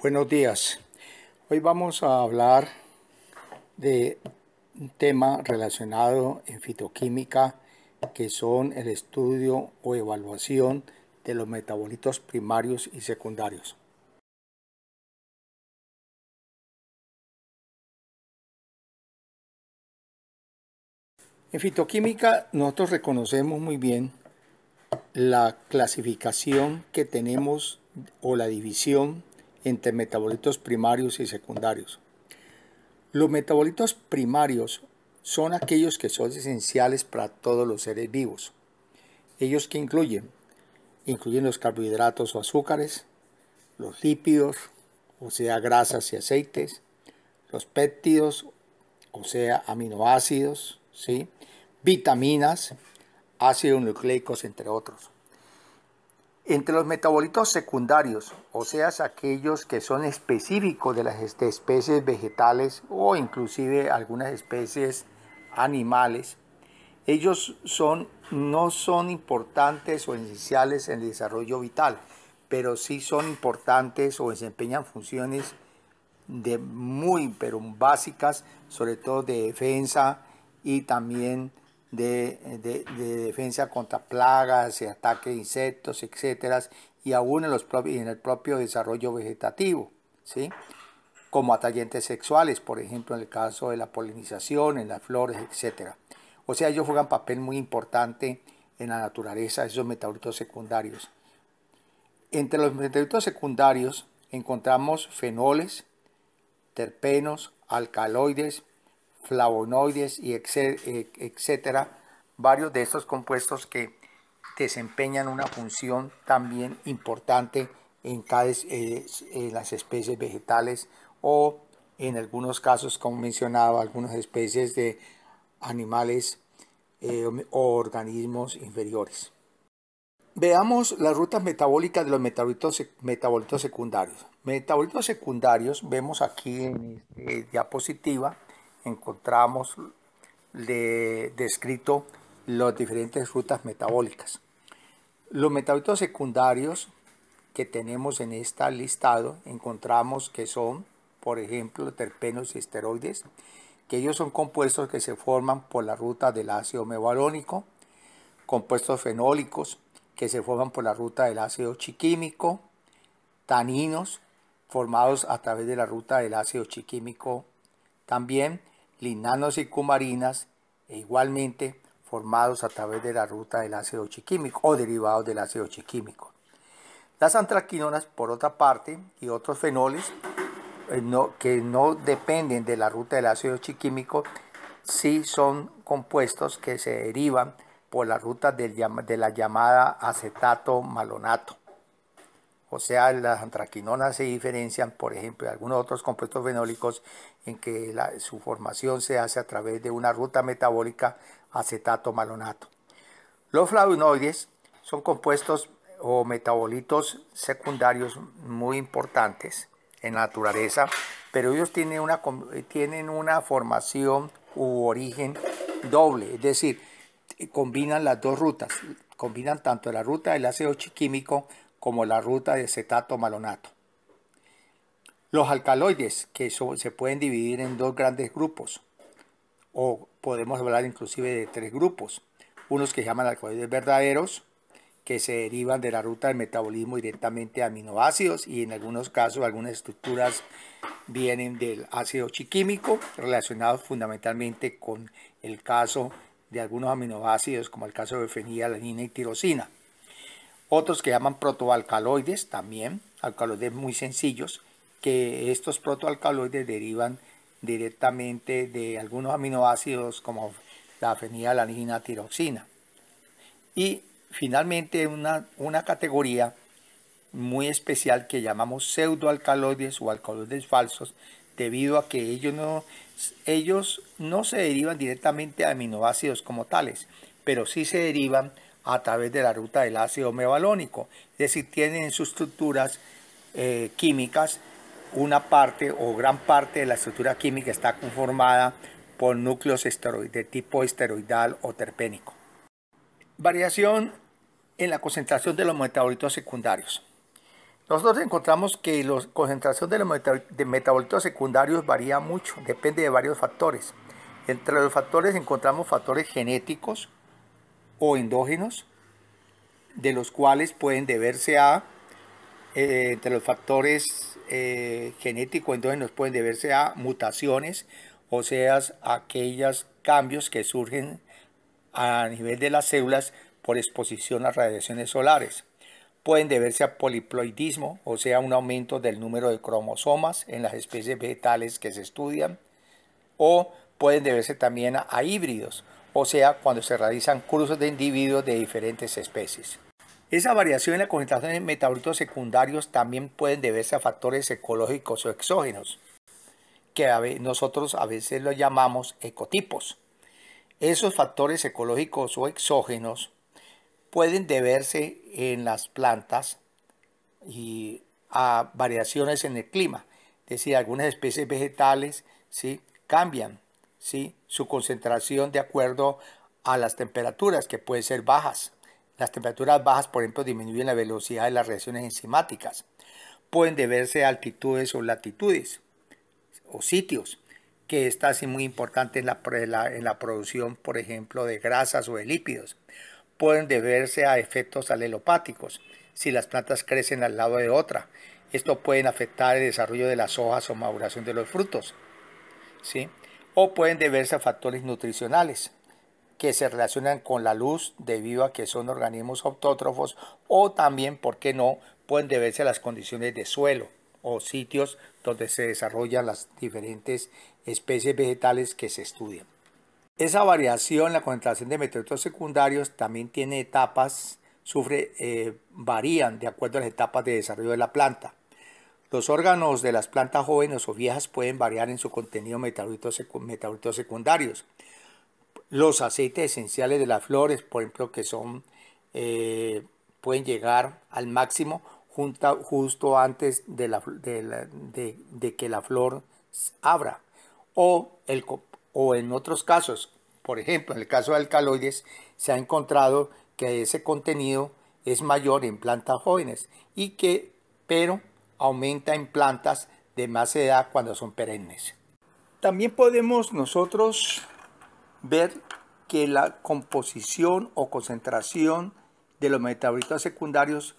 Buenos días. Hoy vamos a hablar de un tema relacionado en fitoquímica que son el estudio o evaluación de los metabolitos primarios y secundarios. En fitoquímica nosotros reconocemos muy bien la clasificación que tenemos o la división entre metabolitos primarios y secundarios. Los metabolitos primarios son aquellos que son esenciales para todos los seres vivos. Ellos que incluyen, incluyen los carbohidratos o azúcares, los lípidos, o sea, grasas y aceites, los péptidos, o sea, aminoácidos, ¿sí? vitaminas, ácidos nucleicos, entre otros. Entre los metabolitos secundarios, o sea, aquellos que son específicos de las este, especies vegetales o inclusive algunas especies animales, ellos son, no son importantes o iniciales en el desarrollo vital, pero sí son importantes o desempeñan funciones de muy, pero básicas, sobre todo de defensa y también de, defensa contra plagas, eh, ataques de insectos, etcétera, y aún en, los, en el propio desarrollo vegetativo, ¿sí? como atrayentes sexuales, por ejemplo, en el caso de la polinización, en las flores, etcétera. O sea, ellos juegan papel muy importante en la naturaleza, esos metabolitos secundarios. Entre los metabolitos secundarios encontramos fenoles, terpenos, alcaloides, flavonoides y e, etcétera, varios de estos compuestos que desempeñan una función también importante en, eh, eh, las especies vegetales o en algunos casos, como mencionaba, algunas especies de animales eh, o organismos inferiores. Veamos las rutas metabólicas de los metabolitos, secundarios. Metabolitos secundarios vemos aquí en esta diapositiva encontramos descrito las diferentes rutas metabólicas. Los metabolitos secundarios que tenemos en este listado encontramos que son, por ejemplo, terpenos y esteroides, que ellos son compuestos que se forman por la ruta del ácido mevalónico, compuestos fenólicos que se forman por la ruta del ácido chiquímico, taninos formados a través de la ruta del ácido chiquímico también, linanos y cumarinas, e igualmente formados a través de la ruta del ácido chiquímico o derivados del ácido chiquímico. Las antraquinonas, por otra parte, y otros fenoles eh, que no dependen de la ruta del ácido chiquímico, sí son compuestos que se derivan por la ruta de la llamada acetato malonato. O sea, las antraquinonas se diferencian, por ejemplo, de algunos otros compuestos fenólicos en que su formación se hace a través de una ruta metabólica acetato-malonato. Los flavonoides son compuestos o metabolitos secundarios muy importantes en la naturaleza, pero ellos tienen una, formación u origen doble, es decir, combinan las dos rutas, combinan tanto la ruta del ácido chiquímico como la ruta de cetato-malonato. Los alcaloides, que se pueden dividir en dos grandes grupos, o podemos hablar inclusive de tres grupos. Unos que se llaman alcaloides verdaderos, que se derivan de la ruta del metabolismo directamente a aminoácidos y en algunos casos algunas estructuras vienen del ácido chiquímico relacionados fundamentalmente con el caso de algunos aminoácidos como el caso de fenilalanina y tirosina. Otros que llaman protoalcaloides también, alcaloides muy sencillos, que estos protoalcaloides derivan directamente de algunos aminoácidos como la fenilalanina tiroxina. Y finalmente una, categoría muy especial que llamamos pseudoalcaloides o alcaloides falsos debido a que ellos no, ellos no se derivan directamente de aminoácidos como tales, pero sí se derivan a través de la ruta del ácido mevalónico. Es decir, tienen sus estructuras eh, químicas una parte o gran parte de la estructura química está conformada por núcleos de tipo esteroidal o terpénico. Variación en la concentración de los metabolitos secundarios. Nosotros encontramos que la concentración de los metabolitos secundarios varía mucho, depende de varios factores. Entre los factores encontramos factores genéticos, o endógenos, de los cuales pueden deberse a, eh, entre los factores eh, genéticos endógenos pueden deberse a mutaciones, o sea, aquellos cambios que surgen a nivel de las células por exposición a radiaciones solares. Pueden deberse a poliploidismo, o sea, un aumento del número de cromosomas en las especies vegetales que se estudian, o pueden deberse también a híbridos, o sea, cuando se realizan cruces de individuos de diferentes especies. Esa variación en la concentración de metabolitos secundarios también pueden deberse a factores ecológicos o exógenos, que nosotros a veces los llamamos ecotipos. Esos factores ecológicos o exógenos pueden deberse en las plantas y a variaciones en el clima. Es decir, algunas especies vegetales ¿sí? cambian su concentración de acuerdo a las temperaturas que pueden ser bajas. Las temperaturas bajas, por ejemplo, disminuyen la velocidad de las reacciones enzimáticas. Pueden deberse a altitudes o latitudes o sitios, que está así muy importante en la, en la producción, por ejemplo, de grasas o de lípidos. Pueden deberse a efectos alelopáticos, si las plantas crecen al lado de otra. Esto puede afectar el desarrollo de las hojas o maduración de los frutos. ¿sí? o pueden deberse a factores nutricionales que se relacionan con la luz debido a que son organismos autótrofos o también, ¿por qué no?, pueden deberse a las condiciones de suelo o sitios donde se desarrollan las diferentes especies vegetales que se estudian. Esa variación, la concentración de meteoritos secundarios también tiene etapas, sufre, eh, varían de acuerdo a las etapas de desarrollo de la planta. Los órganos de las plantas jóvenes o viejas pueden variar en su contenido metabolitos secundarios. Los aceites esenciales de las flores, por ejemplo, que son, eh, pueden llegar al máximo justo antes de, que la flor abra. O, o en otros casos, por ejemplo, en el caso de alcaloides, se ha encontrado que ese contenido es mayor en plantas jóvenes y que, pero aumenta en plantas de más edad cuando son perennes. También podemos nosotros ver que la composición o concentración de los metabolitos secundarios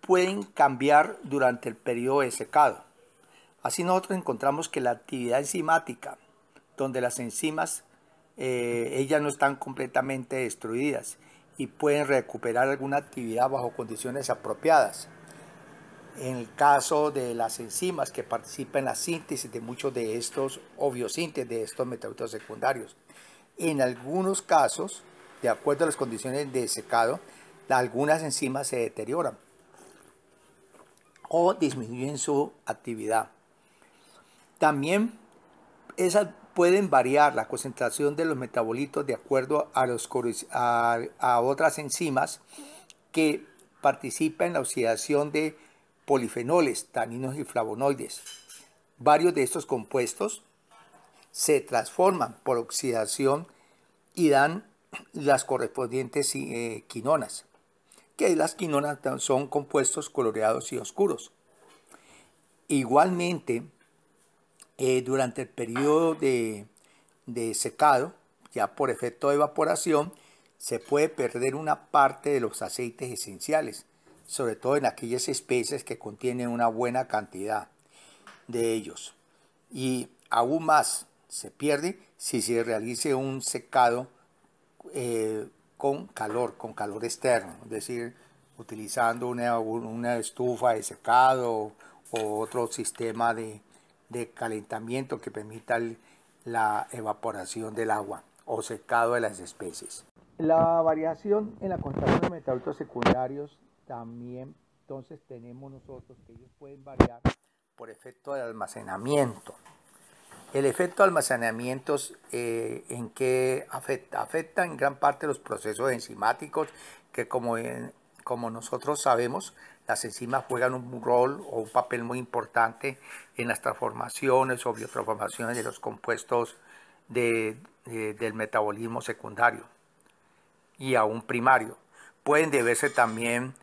pueden cambiar durante el periodo de secado. Así nosotros encontramos que la actividad enzimática, donde las enzimas eh, ellas no están completamente destruidas y pueden recuperar alguna actividad bajo condiciones apropiadas. En el caso de las enzimas que participan en la síntesis de muchos de estos, síntesis, de estos metabolitos secundarios. En algunos casos, de acuerdo a las condiciones de secado, algunas enzimas se deterioran o disminuyen su actividad. También esas pueden variar la concentración de los metabolitos de acuerdo a, los, otras enzimas que participan en la oxidación de polifenoles, taninos y flavonoides. Varios de estos compuestos se transforman por oxidación y dan las correspondientes eh, quinonas, que las quinonas son compuestos coloreados y oscuros. Igualmente, eh, durante el periodo de secado, ya por efecto de evaporación, se puede perder una parte de los aceites esenciales, sobre todo en aquellas especies que contienen una buena cantidad de ellos. Y aún más se pierde si se realice un secado eh, con calor, con calor externo, es decir, utilizando una, estufa de secado o otro sistema de, calentamiento que permita la evaporación del agua o secado de las especies. La variación en la contaminación de metabolitos secundarios también entonces tenemos nosotros que ellos pueden variar por efecto de almacenamiento. El efecto de almacenamiento eh, en qué afecta, afecta en gran parte los procesos enzimáticos que como, como nosotros sabemos, las enzimas juegan un rol o un papel muy importante en las transformaciones o biotransformaciones de los compuestos del metabolismo secundario y aún primario. Pueden deberse también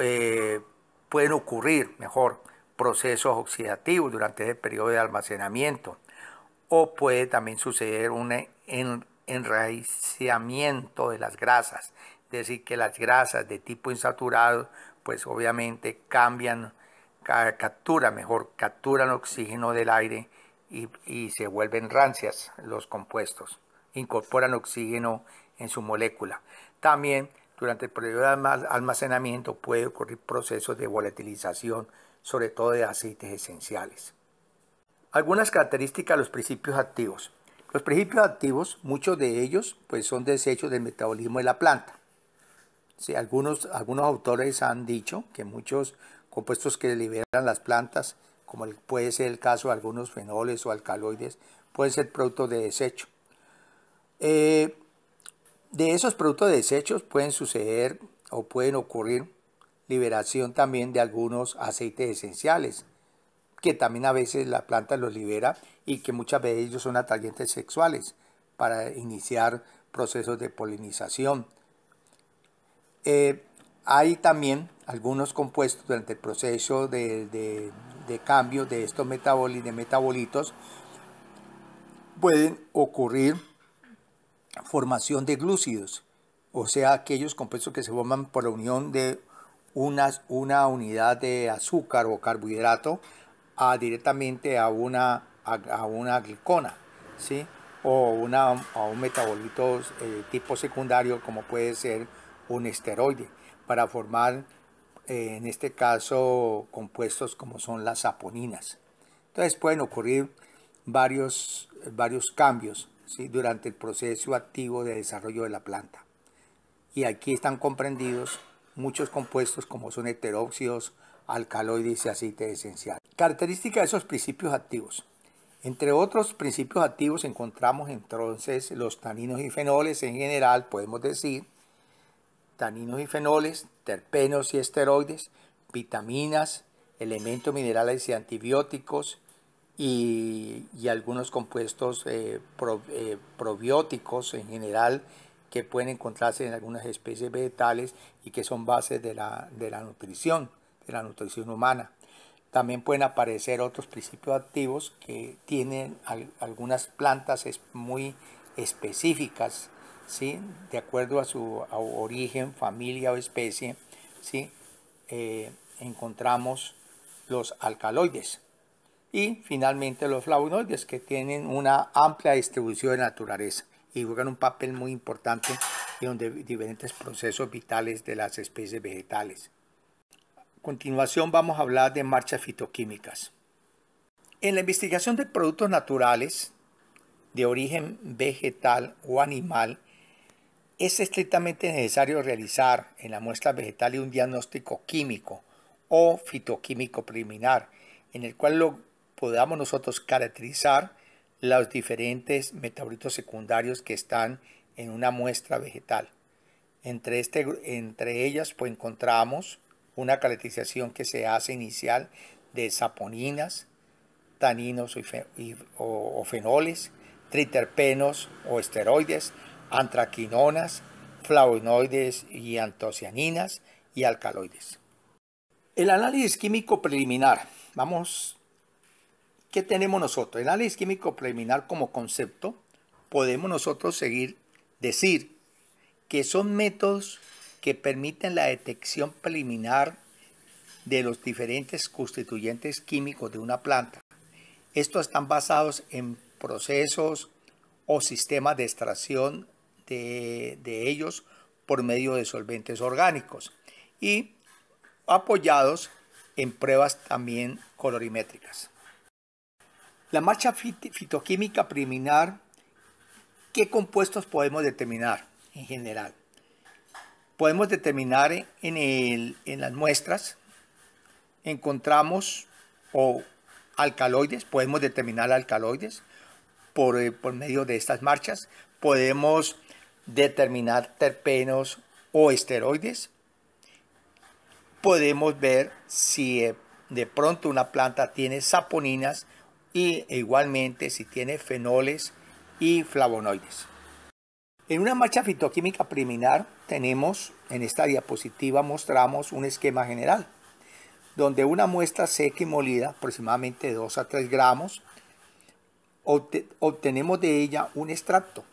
eh, pueden ocurrir, mejor, procesos oxidativos durante ese periodo de almacenamiento o puede también suceder un e, enraiciamiento de las grasas, es decir, que las grasas de tipo insaturado pues obviamente cambian, capturan mejor, capturan oxígeno del aire y, y se vuelven rancias los compuestos, incorporan oxígeno en su molécula. También durante el periodo de almacenamiento puede ocurrir procesos de volatilización, sobre todo de aceites esenciales. Algunas características de los principios activos. Los principios activos, muchos de ellos, pues son desechos del metabolismo de la planta. Sí, algunos, algunos autores han dicho que muchos compuestos que liberan las plantas, como puede ser el caso de algunos fenoles o alcaloides, pueden ser producto de desecho. Eh, de esos productos desechos pueden suceder o pueden ocurrir liberación también de algunos aceites esenciales, que también a veces la planta los libera y que muchas veces ellos son atrayentes sexuales para iniciar procesos de polinización. Eh, hay también algunos compuestos durante el proceso de, cambio de estos de metabolitos pueden ocurrir formación de glúcidos, o sea, aquellos compuestos que se forman por la unión de una, una unidad de azúcar o carbohidrato a, directamente a una, a, una glicona, ¿sí? o a un metabolito eh, tipo secundario como puede ser un esteroide, para formar eh, en este caso compuestos como son las aponinas. Entonces pueden ocurrir varios, varios cambios durante el proceso activo de desarrollo de la planta. Y aquí están comprendidos muchos compuestos como son heteróxidos, alcaloides y aceite esencial. Característica de esos principios activos. Entre otros principios activos encontramos entonces los taninos y fenoles en general, podemos decir, taninos y fenoles, terpenos y esteroides, vitaminas, elementos minerales y antibióticos, y, algunos compuestos eh, eh, probióticos en general que pueden encontrarse en algunas especies vegetales y que son bases de la, nutrición, de la nutrición humana. También pueden aparecer otros principios activos que tienen algunas plantas muy específicas, de acuerdo a su origen, familia o especie, eh, encontramos los alcaloides y finalmente los flavonoides que tienen una amplia distribución de naturaleza y juegan un papel muy importante en diferentes procesos vitales de las especies vegetales. A continuación vamos a hablar de marchas fitoquímicas. En la investigación de productos naturales de origen vegetal o animal, es estrictamente necesario realizar en la muestra vegetal un diagnóstico químico o fitoquímico preliminar, en el cual lo podamos nosotros caracterizar los diferentes metabolitos secundarios que están en una muestra vegetal. Entre, este, entre ellas pues, encontramos una caracterización que se hace inicial de saponinas, taninos o, fenoles, triterpenos o esteroides, antraquinonas, flavonoides y antocianinas y alcaloides. El análisis químico preliminar. Vamos ¿Qué tenemos nosotros? El análisis químico preliminar como concepto, podemos nosotros seguir decir que son métodos que permiten la detección preliminar de los diferentes constituyentes químicos de una planta. Estos están basados en procesos o sistemas de extracción de ellos por medio de solventes orgánicos y apoyados en pruebas también colorimétricas. La marcha fitoquímica preliminar, ¿qué compuestos podemos determinar en general? Podemos determinar en, las muestras, encontramos o alcaloides, podemos determinar alcaloides por, eh, por medio de estas marchas, podemos determinar terpenos o esteroides, podemos ver si eh, de pronto una planta tiene saponinas y igualmente si tiene fenoles y flavonoides. En una marcha fitoquímica preliminar tenemos, en esta diapositiva mostramos un esquema general, donde una muestra seca y molida, aproximadamente 2 a 3 gramos, obtenemos de ella un extracto,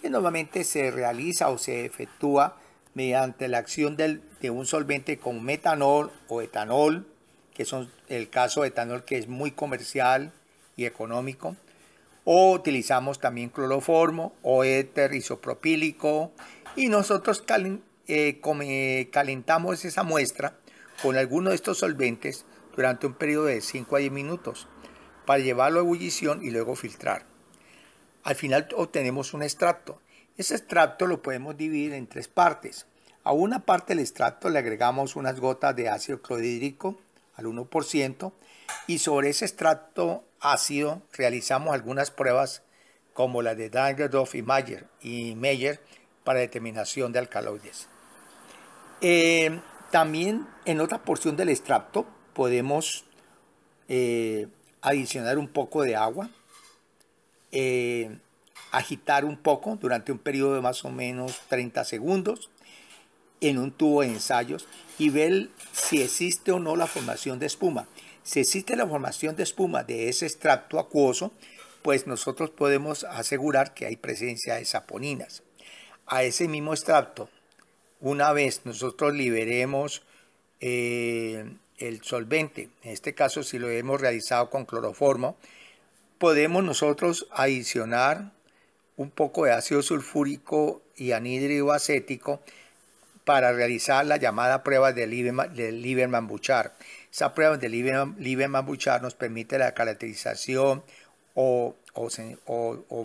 que normalmente se realiza o se efectúa mediante la acción de un solvente con metanol o etanol, que son el caso de etanol que es muy comercial, y económico. O utilizamos también cloroformo o éter isopropílico y nosotros eh, calentamos esa muestra con alguno de estos solventes durante un periodo de 5 a 10 minutos para llevarlo a ebullición y luego filtrar. Al final obtenemos un extracto. Ese extracto lo podemos dividir en tres partes. A una parte del extracto le agregamos unas gotas de ácido clorhídrico al 1%, y sobre ese extracto ácido realizamos algunas pruebas como las de Dankerdorf y Mayer, y para determinación de alcaloides. Eh, también en otra porción del extracto podemos eh, adicionar un poco de agua, eh, agitar un poco durante un periodo de más o menos 30 segundos en un tubo de ensayos y ver si existe o no la formación de espuma. Si existe la formación de espuma de ese extracto acuoso, pues nosotros podemos asegurar que hay presencia de saponinas. A ese mismo extracto, una vez nosotros liberemos eh, el solvente, en este caso si lo hemos realizado con cloroformo, podemos nosotros adicionar un poco de ácido sulfúrico y anhídrido acético para realizar la llamada prueba de Lieberman-Buchard. Esa prueba de Lieberman-Buchard nos permite la caracterización o,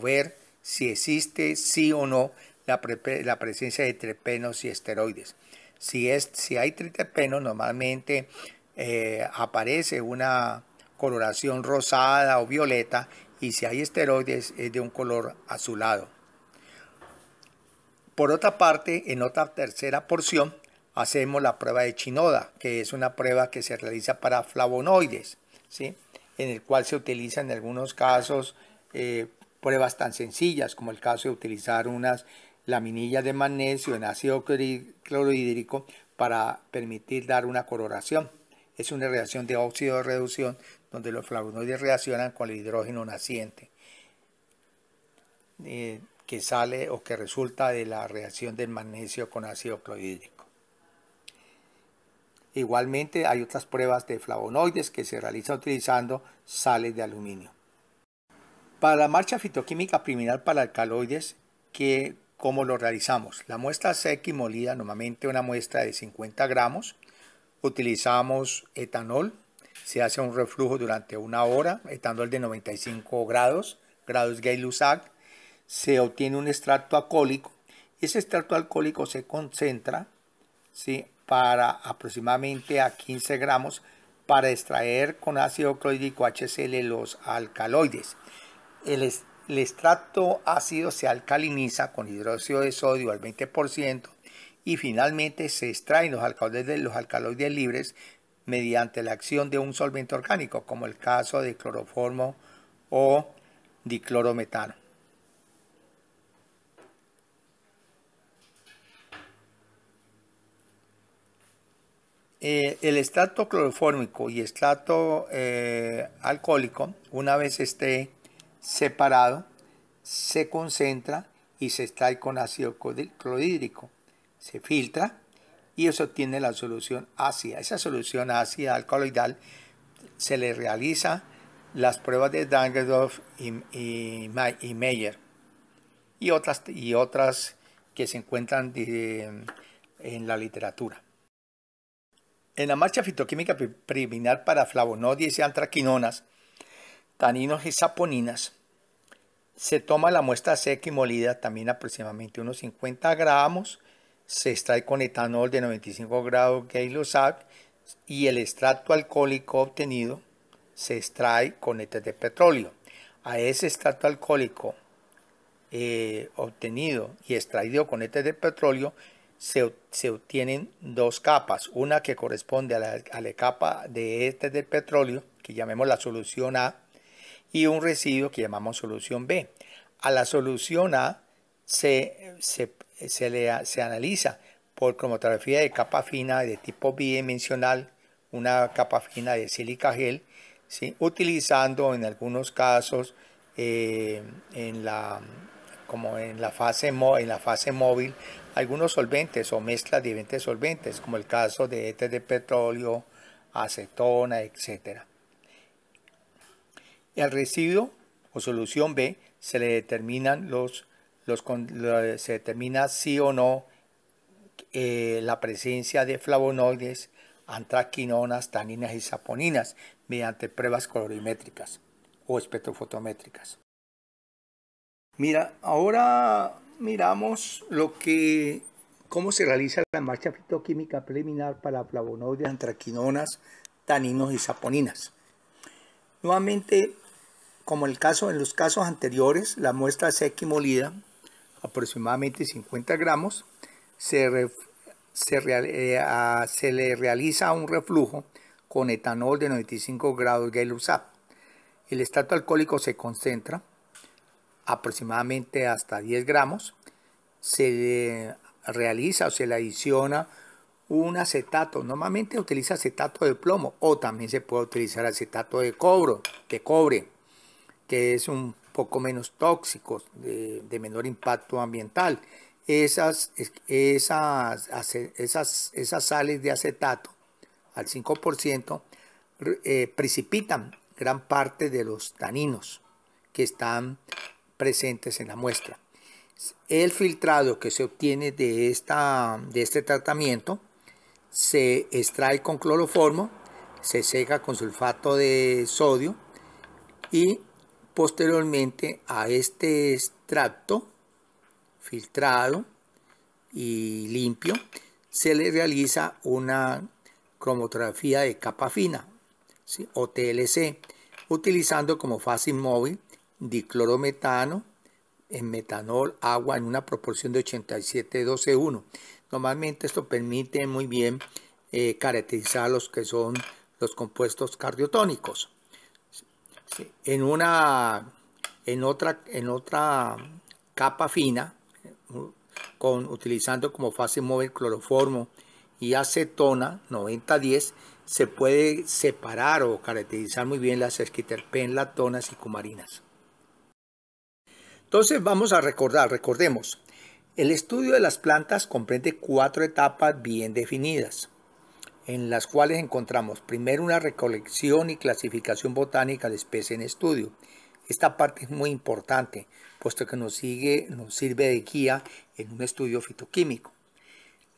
ver si existe sí o no la, presencia de trepenos y esteroides. Si, es, si hay tritepenos normalmente eh, aparece una coloración rosada o violeta y si hay esteroides es de un color azulado. Por otra parte, en otra tercera porción, hacemos la prueba de Chinoda, que es una prueba que se realiza para flavonoides, ¿sí? en el cual se utiliza en algunos casos eh, pruebas tan sencillas como el caso de utilizar unas laminillas de magnesio en ácido clorhídrico para permitir dar una coloración. Es una reacción de óxido de reducción donde los flavonoides reaccionan con el hidrógeno naciente. Eh, que sale o que resulta de la reacción del magnesio con ácido clorhídrico. Igualmente hay otras pruebas de flavonoides que se realizan utilizando sales de aluminio. Para la marcha fitoquímica priminal para alcaloides, que, ¿cómo lo realizamos? La muestra seca y molida, normalmente una muestra de 50 gramos. Utilizamos etanol, se hace un reflujo durante una hora, etanol de 95 grados, grados gay-lussac, se obtiene un extracto alcohólico. Ese extracto alcohólico se concentra para aproximadamente a 15 gramos para extraer con ácido clorhídrico HCl los alcaloides. El, extracto ácido se alcaliniza con hidróxido de sodio al 20% y finalmente se extraen los alcaloides, los alcaloides libres mediante la acción de un solvente orgánico, como el caso de cloroformo o diclorometano. Eh, el estrato clorofórmico y estrato eh, alcohólico, una vez esté separado, se concentra y se extrae con ácido clorhídrico. Se filtra y eso tiene la solución ácida. Esa solución ácida alcaloidal se le realiza las pruebas de Dangerdorf y, Meyer y otras, y otras que se encuentran eh, en la literatura. En la marcha fitoquímica preliminar para flavonoides y antraquinonas, taninos y saponinas, se toma la muestra seca y molida, también aproximadamente unos 50 gramos, se extrae con etanol de 95 grados gay y el extracto alcohólico obtenido se extrae con éter de petróleo. A ese extracto alcohólico eh, obtenido y extraído con éter de petróleo se, obtienen dos capas, una que corresponde a la, capa de este del petróleo, que llamemos la solución A, y un residuo que llamamos solución B. A la solución A se, se, le, se analiza por cromatografía de capa fina de tipo bidimensional, una capa fina de sílica gel, utilizando en algunos casos eh, en la como en la fase, en la fase móvil, algunos solventes o mezclas de diferentes solventes, como el caso de éter e de petróleo, acetona, etc. El residuo o solución B se le determinan se determina sí o no eh, la presencia de flavonoides, antraquinonas, taninas y saponinas mediante pruebas colorimétricas o espectrofotométricas. Mira, ahora miramos lo que, cómo se realiza la marcha fitoquímica preliminar para flavonoides, antraquinonas, taninos y saponinas. Nuevamente, como el caso, en los casos anteriores, la muestra seca y molida, aproximadamente 50 gramos, eh, se, le realiza un reflujo con etanol de 95 grados gay El estado alcohólico se concentra aproximadamente hasta 10 gramos, se realiza o se le adiciona un acetato. Normalmente utiliza acetato de plomo o también se puede utilizar acetato de cobro, cobre, que es un poco menos tóxico, de, menor impacto ambiental. Esas, esas, esas, esas sales de acetato al 5% eh, precipitan gran parte de los taninos que están presentes en la muestra. El filtrado que se obtiene de, esta, de este tratamiento se extrae con cloroformo, se seca con sulfato de sodio y posteriormente a este extracto filtrado y limpio se le realiza una cromotografía de capa fina o TLC utilizando como fácil móvil diclorometano en metanol, agua en una proporción de 87-12-1. Normalmente esto permite muy bien eh, caracterizar los que son los compuestos cardiotónicos. En, una, en, otra, en otra capa fina, con, utilizando como fase móvil cloroformo y acetona 90-10, se puede separar o caracterizar muy bien las esquiterpen, latonas y cumarinas. Entonces vamos a recordar, recordemos, el estudio de las plantas comprende cuatro etapas bien definidas, en las cuales encontramos primero una recolección y clasificación botánica de especies en estudio. Esta parte es muy importante, puesto que nos, sigue, nos sirve de guía en un estudio fitoquímico.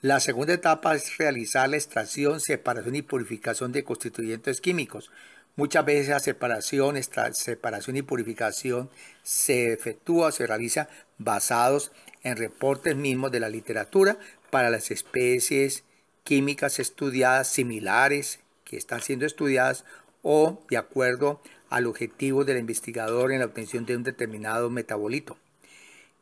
La segunda etapa es realizar la extracción, separación y purificación de constituyentes químicos, Muchas veces la separación, separación y purificación se efectúa se realiza basados en reportes mismos de la literatura para las especies químicas estudiadas similares que están siendo estudiadas o de acuerdo al objetivo del investigador en la obtención de un determinado metabolito.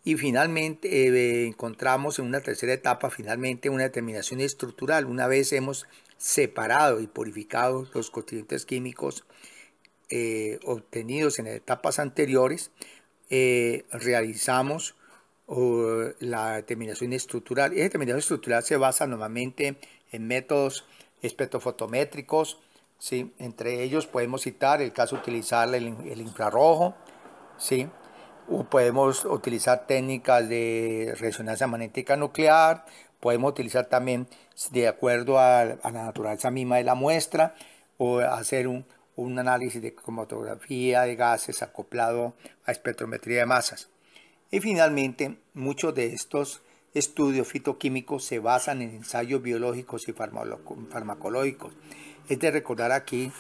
Y finalmente eh, encontramos en una tercera etapa, finalmente una determinación estructural. Una vez hemos separado y purificado los constituyentes químicos eh, obtenidos en etapas anteriores, eh, realizamos la determinación estructural. Esa determinación estructural se basa normalmente en métodos espectrofotométricos, ¿sí? entre ellos podemos citar el caso de utilizar el, el infrarrojo, ¿sí? O podemos utilizar técnicas de resonancia magnética nuclear, podemos utilizar también de acuerdo a, la naturaleza misma de la muestra o hacer un, análisis de cromatografía de gases acoplado a espectrometría de masas. Y finalmente, muchos de estos estudios fitoquímicos se basan en ensayos biológicos y farmacológicos. Es de recordar aquí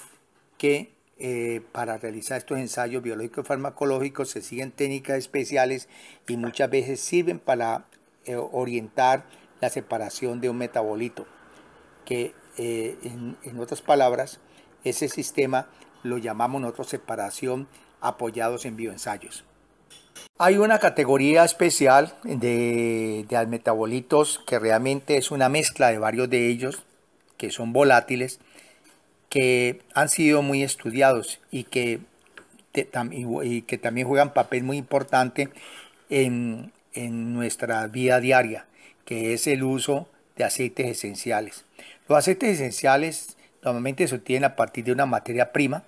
que eh, para realizar estos ensayos biológicos y farmacológicos se siguen técnicas especiales y muchas veces sirven para eh, orientar la separación de un metabolito, que eh, en, otras palabras, ese sistema lo llamamos nosotros separación apoyados en bioensayos. Hay una categoría especial de, de metabolitos que realmente es una mezcla de varios de ellos, que son volátiles, que han sido muy estudiados y que, que también juegan papel muy importante en, en nuestra vida diaria que es el uso de aceites esenciales. Los aceites esenciales normalmente se obtienen a partir de una materia prima.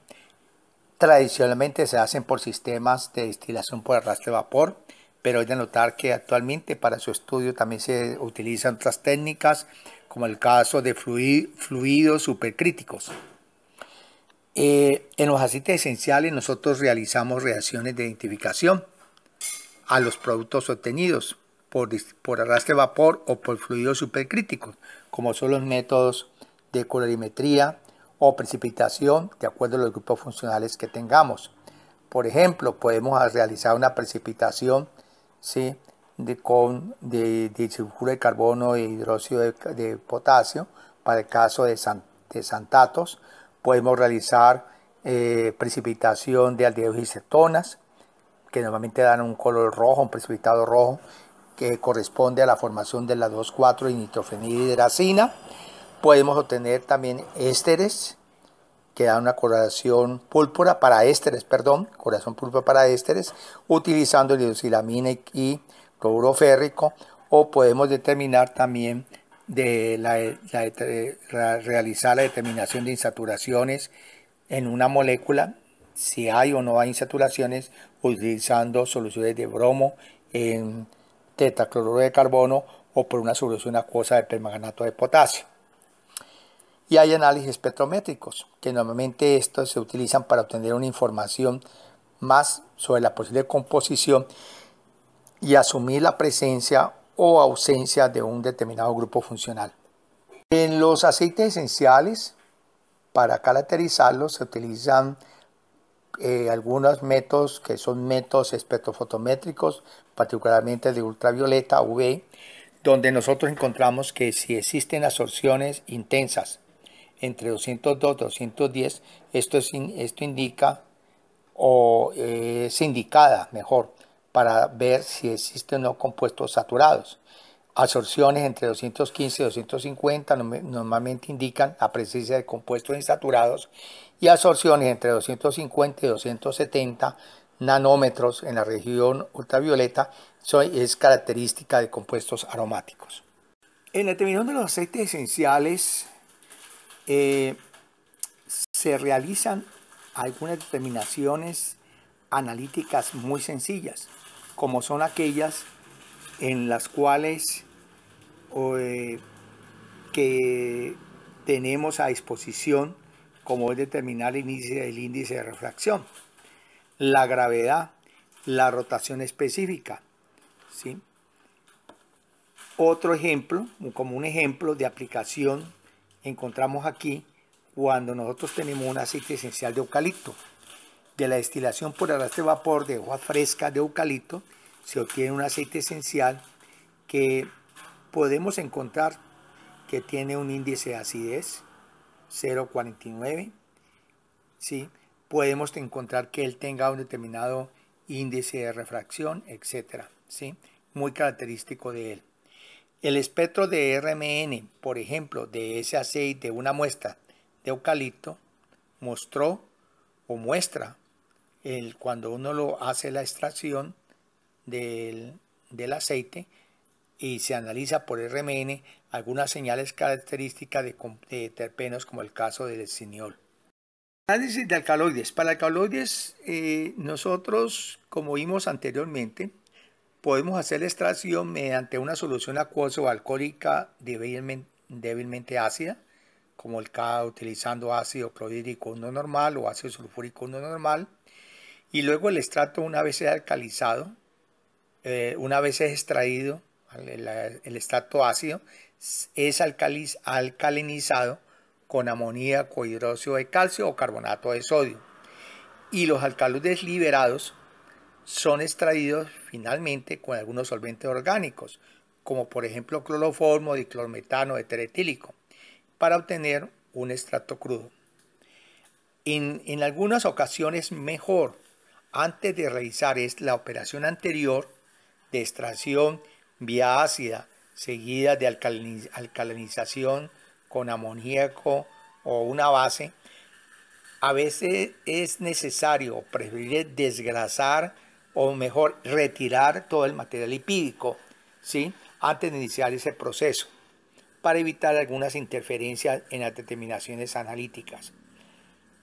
Tradicionalmente se hacen por sistemas de destilación por arrastre de vapor, pero hay de notar que actualmente para su estudio también se utilizan otras técnicas, como el caso de fluidos supercríticos. Eh, en los aceites esenciales nosotros realizamos reacciones de identificación a los productos obtenidos por, arrastre de vapor o por fluidos supercríticos, como son los métodos de colorimetría o precipitación, de acuerdo a los grupos funcionales que tengamos. Por ejemplo, podemos realizar una precipitación de, con, de, carbono e hidróxido de, potasio para el caso de, santatos. Podemos realizar eh, precipitación de aldehídos y cetonas, que normalmente dan un color rojo, un precipitado rojo, que corresponde a la formación de la 2,4 nitrofenidrazina. Podemos obtener también ésteres que dan una coloración púrpura para ésteres, perdón, corazón púrpura para ésteres, utilizando diosilamina y cloroférrico. o podemos determinar también de, la, realizar la determinación de insaturaciones en una molécula, si hay o no hay insaturaciones, utilizando soluciones de bromo en tetracloruro de carbono o por una solución acuosa de permanganato de potasio. Y hay análisis espectrométricos, que normalmente estos se utilizan para obtener una información más sobre la posible composición y asumir la presencia o ausencia de un determinado grupo funcional. En los aceites esenciales, para caracterizarlos, se utilizan eh, algunos métodos que son métodos espectrofotométricos, particularmente de ultravioleta UV, donde nosotros encontramos que si existen absorciones intensas entre 202 y 210, esto, esto indica o es indicada mejor para ver si existen o no compuestos saturados absorciones entre 215 y 250 normalmente indican la presencia de compuestos insaturados y absorciones entre 250 y 270 nanómetros en la región ultravioleta es característica de compuestos aromáticos. En la determinación de los aceites esenciales eh, se realizan algunas determinaciones analíticas muy sencillas, como son aquellas en las cuales eh, que tenemos a disposición, como es determinar el índice, índice de refracción, la gravedad, la rotación específica. Otro ejemplo, como un ejemplo de aplicación, encontramos aquí cuando nosotros tenemos un aceite esencial de eucalipto, de la destilación por arrastre de vapor de agua fresca de eucalipto, se obtiene un aceite esencial que podemos encontrar que tiene un índice de acidez 0,49. ¿sí? Podemos encontrar que él tenga un determinado índice de refracción, etc. ¿sí? Muy característico de él. El espectro de RMN, por ejemplo, de ese aceite, una muestra de eucalipto, mostró o muestra el, cuando uno lo hace la extracción, del, del aceite y se analiza por RMN algunas señales características de, terpenos como el caso del cineol Análisis de alcaloides. Para alcaloides eh, nosotros, como vimos anteriormente, podemos hacer la extracción mediante una solución acuosa o alcohólica débilmente, débilmente, ácida, como el K utilizando ácido clorhídrico no normal o ácido sulfúrico no normal, y luego el extracto una vez alcalizado eh, una vez es extraído el, estrato ácido, es alcalinizado con amoníaco, hidróxido de calcio o carbonato de sodio. Y los alcaludes liberados son extraídos finalmente con algunos solventes orgánicos, como por ejemplo cloroformo, diclormetano, eteretílico, para obtener un extracto crudo. En, algunas ocasiones mejor, antes de realizar la operación anterior, de extracción vía ácida, seguida de alcalinización con amoníaco o una base, a veces es necesario preferir desgrasar o mejor retirar todo el material lipídico ¿sí? antes de iniciar ese proceso para evitar algunas interferencias en las determinaciones analíticas.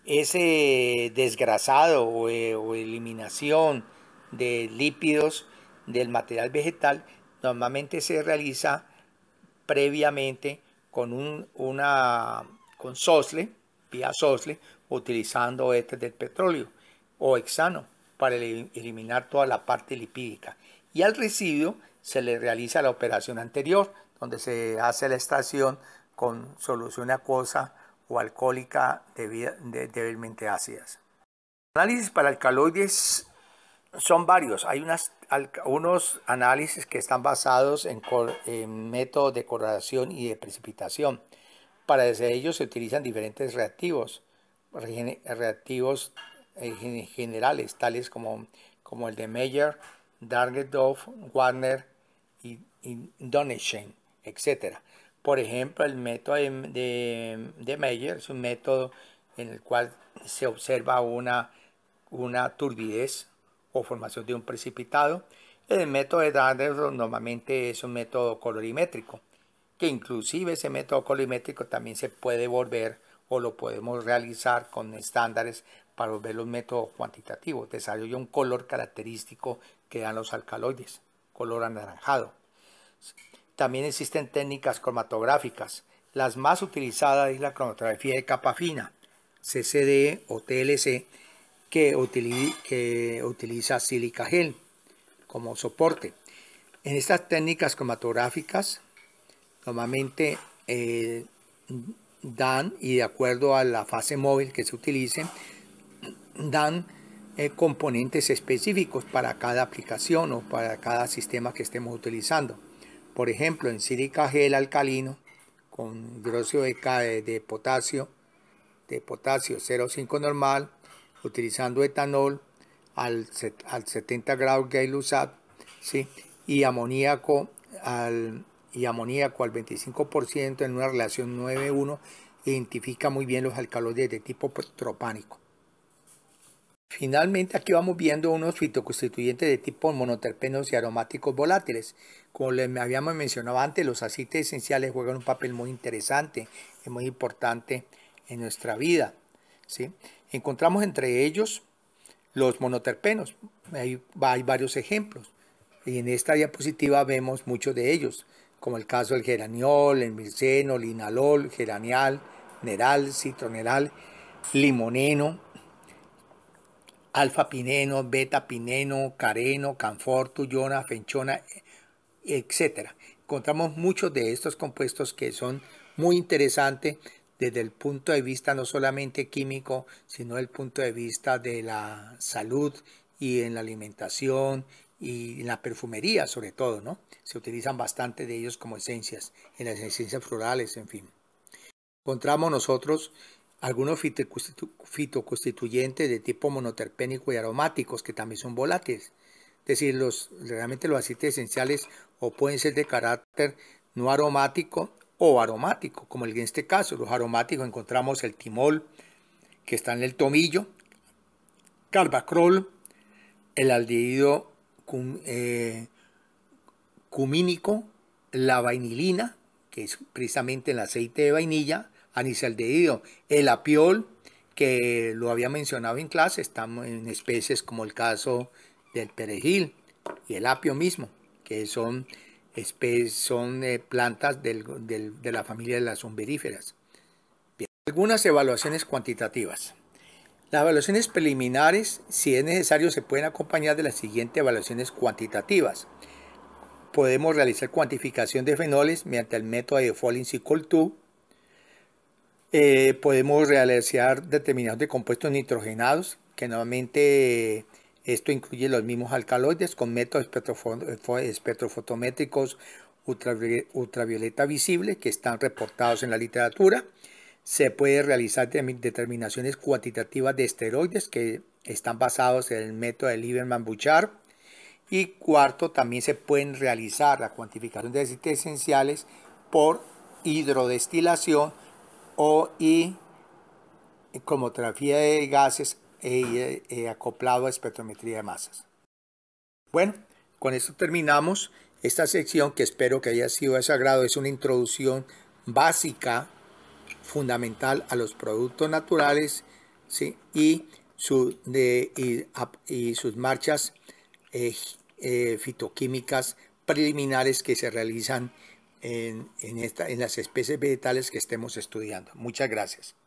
Ese desgrasado o eh, eliminación de lípidos del material vegetal normalmente se realiza previamente con un, una con sosle, vía sosle, utilizando este del petróleo o hexano para eliminar toda la parte lipídica. Y al residuo se le realiza la operación anterior, donde se hace la extracción con solución acuosa o alcohólica débilmente ácidas. Análisis para alcaloides son varios. Hay unas, unos análisis que están basados en, métodos de correlación y de precipitación. Para ellos se utilizan diferentes reactivos, reactivos eh, generales, tales como, el de Meyer, Dargetov Warner y, y etc. Por ejemplo, el método de, de, Meyer es un método en el cual se observa una turbidez o formación de un precipitado. El método de Dunderson normalmente es un método colorimétrico, que inclusive ese método colorimétrico también se puede volver o lo podemos realizar con estándares para volver los métodos cuantitativos. Desarrolla un color característico que dan los alcaloides, color anaranjado. También existen técnicas cromatográficas. Las más utilizadas es la cromatografía de capa fina, CCD o TLC, que, utiliza, que utiliza silica gel como soporte. En estas técnicas cromatográficas normalmente eh, dan y de acuerdo a la fase móvil que se utilice dan eh, componentes específicos para cada aplicación o para cada sistema que estemos utilizando. Por ejemplo, en sílica gel alcalino con grosor de, de potasio, de potasio 0,5 normal, utilizando etanol al, 70 grados Gay-Lussac ¿sí? y amoníaco al, y amoníaco al 25% en una relación 9-1 identifica muy bien los alcaloides de tipo tropánico. Finalmente aquí vamos viendo unos fitoconstituyentes de tipo monoterpenos y aromáticos volátiles. Como les habíamos mencionado antes, los aceites esenciales juegan un papel muy interesante y muy importante en nuestra vida. ¿sí? Encontramos entre ellos los monoterpenos. Hay, hay varios ejemplos. Y en esta diapositiva vemos muchos de ellos, como el caso del geraniol, el mirceno, linalol, geranial, neral, citroneral, limoneno, alfa pineno, beta pineno, careno, canfor, tuyona, fenchona, etc. Encontramos muchos de estos compuestos que son muy interesantes desde el punto de vista no solamente químico, sino el punto de vista de la salud y en la alimentación y en la perfumería sobre todo, ¿no? Se utilizan bastante de ellos como esencias, en las esencias florales, en fin. Encontramos nosotros algunos fitoconstituyentes de tipo monoterpénico y aromáticos que también son volátiles. Es decir, los, realmente los aceites esenciales o pueden ser de carácter no aromático o aromático, como en este caso, los aromáticos encontramos el timol, que está en el tomillo, carbacrol, el aldehído cumínico, la vainilina, que es precisamente el aceite de vainilla, anisaldehído, el apiol, que lo había mencionado en clase, estamos en especies como el caso del perejil y el apio mismo, que son son eh, plantas de la familia de las umbríferas. Algunas evaluaciones cuantitativas. Las evaluaciones preliminares, si es necesario, se pueden acompañar de las siguientes evaluaciones cuantitativas. Podemos realizar cuantificación de fenoles mediante el método de Falling y 2. podemos realizar determinados de compuestos nitrogenados, que nuevamente esto incluye los mismos alcaloides con métodos espectrofotométricos ultravioleta visible que están reportados en la literatura. Se puede realizar determinaciones cuantitativas de esteroides que están basados en el método de Lieberman-Bouchard. Y cuarto, también se pueden realizar la cuantificación de aceites esenciales por hidrodestilación o y, trafía de gases e, e, e acoplado a espectrometría de masas. Bueno, con esto terminamos esta sección que espero que haya sido de agrado Es una introducción básica, fundamental a los productos naturales y, sus marchas eh, eh, fitoquímicas preliminares que se realizan en las especies vegetales que estemos estudiando. Muchas gracias.